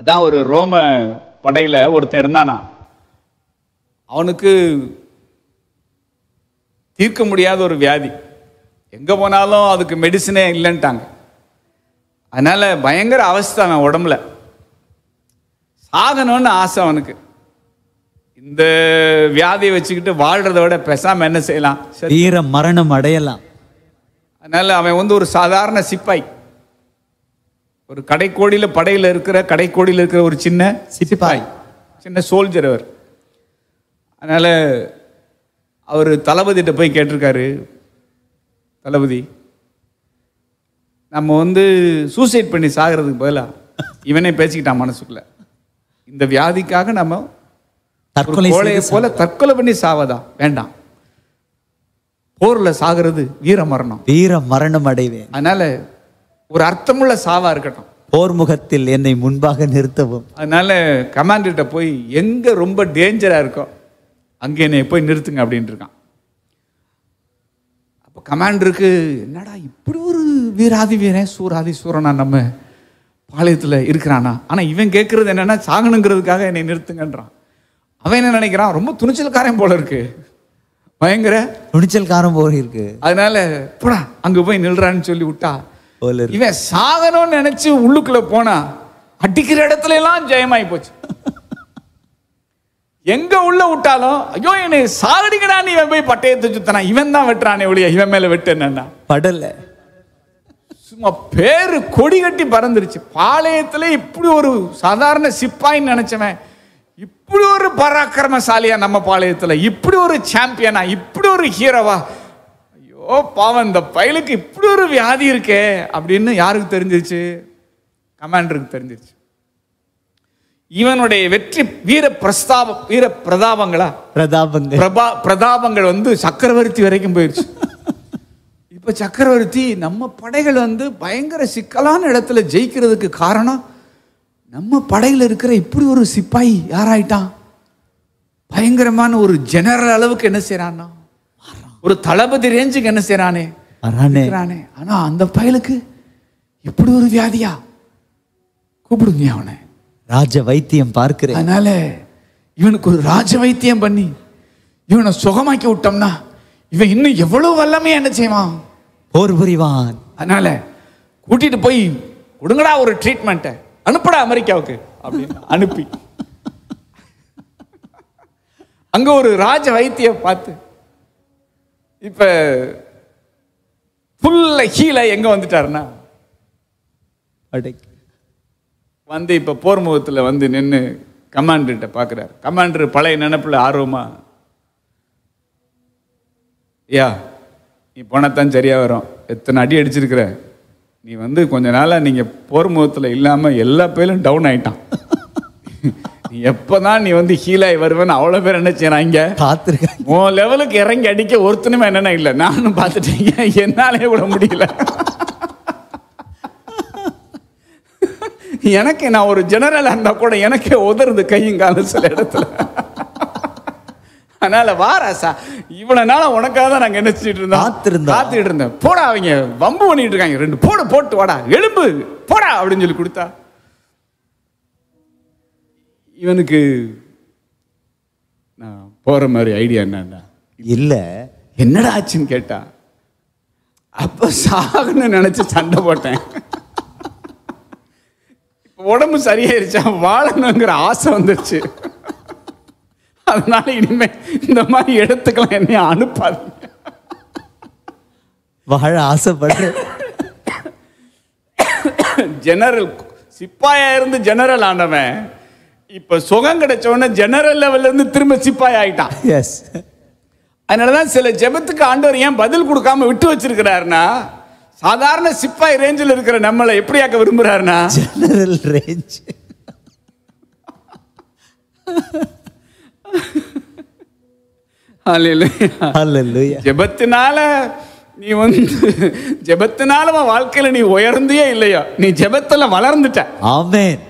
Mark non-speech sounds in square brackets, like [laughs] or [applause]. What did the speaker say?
அதான் ஒரு ரோம படையில ஒருத்தன் இருந்தானா அவனுக்கு தீர்க்க முடியாத ஒரு வியாதி எங்கே போனாலும் அதுக்கு மெடிசனே இல்லைன்ட்டாங்க அதனால் பயங்கர அவஸ்தை அவன் உடம்புல சாகணும்னு ஆசை அவனுக்கு இந்த வியாதியை வச்சுக்கிட்டு வாழ்கிறத விட பெசாமல் என்ன செய்யலாம் வீர மரணம் அடையலாம் அதனால் அவன் வந்து ஒரு சாதாரண சிப்பாய் ஒரு கடைக்கோடியில் படையில் இருக்கிற கடைக்கோடியில் இருக்கிற ஒரு சின்ன சிப்பாய் சின்ன சோல்ஜர் அவர் அதனால் அவர் தளபதிகிட்ட போய் கேட்டிருக்காரு தளபதி நம்ம வந்து சூசைட் பண்ணி சாகிறதுக்கு பதிலாக இவனே பேசிக்கிட்டான் மனசுக்குள்ள இந்த வியாதிக்காக நம்ம கோழையை போல தற்கொலை பண்ணி சாவதா வேண்டாம் போரில் சாகிறது வீர மரணம் வீர மரணம் அடைவேன் அதனால ஒரு அர்த்தமுள்ள சாவா இருக்கட்டும் போர் முகத்தில் என்னை முன்பாக நிறுத்தவும் அதனால கமாண்டர்கிட்ட போய் எங்கே ரொம்ப டேஞ்சராக இருக்கோ அங்கே என்னை போய் நிறுத்துங்க அப்படின்ட்டு இருக்கான் அப்போ கமாண்டருக்கு என்னடா இப்படி ஒரு வீராதி வீரன் சூராதி சூரனா நம்ம பாளையத்தில் இருக்கிறானா ஆனால் இவன் கேட்குறது என்னென்னா சாகனுங்கிறதுக்காக என்னை நிறுத்துங்கன்றான் அவன் என்ன நினைக்கிறான் ரொம்ப துணிச்சல்காரன் போல இருக்கு பயங்கர துணிச்சல்காரன் போல இருக்கு அதனால போடா அங்கே போய் நில்றான்னு சொல்லி விட்டா இவன் சாகணும்னு நினைச்சு உள்ளுக்குள்ள போனா அடிக்கிற இடத்துல எல்லாம் ஜெயமாயி போச்சு எங்க உள்ள விட்டாலும் ஐயோ என்னை சாகடிக்கடா நீ போய் பட்டயத்தை சுத்தனா இவன் தான் வெட்டுறானே ஒழிய இவன் மேல வெட்டு என்னன்னா படல சும்மா பேரு கொடி கட்டி பறந்துருச்சு பாளையத்துல இப்படி ஒரு சாதாரண சிப்பாயின்னு நினைச்சவன் இப்படி ஒரு பராக்கிரமசாலியா நம்ம பாளையத்துல இப்படி ஒரு சாம்பியனா இப்படி ஒரு ஹீரோவா ஓ பாவம் இந்த பயலுக்கு இப்படி ஒரு வியாதி இருக்கே அப்படின்னு யாருக்கு தெரிஞ்சிருச்சு கமாண்டருக்கு தெரிஞ்சிருச்சு இவனுடைய வெற்றி வீர பிரஸ்தாப வீர பிரதாபங்களா பிரதாபங்கள் பிரபா பிரதாபங்கள் வந்து சக்கரவர்த்தி வரைக்கும் போயிடுச்சு இப்போ சக்கரவர்த்தி நம்ம படைகள் வந்து பயங்கர சிக்கலான இடத்துல ஜெயிக்கிறதுக்கு காரணம் நம்ம படையில் இருக்கிற இப்படி ஒரு சிப்பாய் யாராயிட்டான் பயங்கரமான ஒரு ஜெனரல் அளவுக்கு என்ன செய்கிறான்னா ஒரு தளபதி ரேஞ்சுக்கு என்ன செய்யறானே இருக்கிறானே ஆனா அந்த பயலுக்கு இப்படி ஒரு வியாதியா கூப்பிடுங்க அவனை ராஜ வைத்தியம் பார்க்கிறேன் அதனால இவனுக்கு ஒரு ராஜ வைத்தியம் பண்ணி இவனை சுகமாக்கி விட்டோம்னா இவன் இன்னும் எவ்வளவு வல்லமையா என்ன செய்வான் போர் புரிவான் அதனால கூட்டிட்டு போய் கொடுங்கடா ஒரு ட்ரீட்மெண்ட்டை அனுப்படா அமெரிக்காவுக்கு அப்படின்னு அனுப்பி அங்க ஒரு ராஜ வைத்திய பார்த்து இப்போ புல்ல கீழே எங்கே வந்துட்டாருன்னா அடை வந்து இப்போ போர் முகத்தில் வந்து நின்று கமாண்டர்கிட்ட பார்க்குறாரு கமாண்டர் பழைய நினப்பில் ஆர்வமா யா நீ போனத்தான் சரியாக வரும் எத்தனை அடி அடிச்சிருக்கிற நீ வந்து கொஞ்ச நாளாக நீங்கள் போர் முகத்தில் இல்லாமல் எல்லா பேரும் டவுன் ஆயிட்டான் [laughs] எப்பதான் நீ வந்து ஹீலாய் வருவேன்னு அவ்வளோ பேர் என்ன செய்யறாங்க பார்த்துருக்காங்க உன் லெவலுக்கு இறங்கி அடிக்க ஒருத்தனுமே என்னன்னா இல்லை நானும் பார்த்துட்டீங்க என்னாலே விட முடியல எனக்கு நான் ஒரு ஜெனரல் இருந்தா கூட எனக்கே உதறுது கையும் காலம் சில இடத்துல அதனால வாராசா இவ்வளவு நாள உனக்காக தான் நாங்க என்ன செஞ்சுட்டு இருந்தோம் காத்துருந்தோம் காத்துக்கிட்டு இருந்தேன் போடா அவங்க வம்பு பண்ணிட்டு இருக்காங்க ரெண்டு போட போட்டு வாடா எலும்பு போடா அப்படின்னு சொல்லி கொடுத்தா இவனுக்கு நான் போகிற மாதிரி ஐடியா என்னன்னா இல்லை என்னடா ஆச்சுன்னு கேட்டான் அப்போ சாகுன்னு நினச்சி சண்டை போட்டேன் உடம்பு சரியாயிருச்சா வாழணுங்கிற ஆசை வந்துருச்சு அதனால இனிமே இந்த மாதிரி இடத்துக்கெல்லாம் என்னை அனுப்பாது வாழ ஆசைப்படு ஜெனரல் சிப்பாயா இருந்து ஜெனரல் ஆனவன் இப்போ சுகம் கிடைச்ச உடனே ஜெனரல் லெவல்லேருந்து திரும்ப சிப்பாய் ஆகிட்டான் எஸ் அதனால தான் சில ஜெபத்துக்கு ஆண்டவர் ஏன் பதில் கொடுக்காம விட்டு வச்சிருக்கிறாருனா சாதாரண சிப்பாய் ரேஞ்சில் இருக்கிற நம்மளை எப்படியாக்க விரும்புகிறாருன்னா ஜெனரல் ரேஞ்ச் ஜெபத்தினால நீ வந்து ஜெபத்தினால வாழ்க்கையில் நீ உயர்ந்தே இல்லையா நீ ஜெபத்தில் வளர்ந்துட்ட ஆமேன்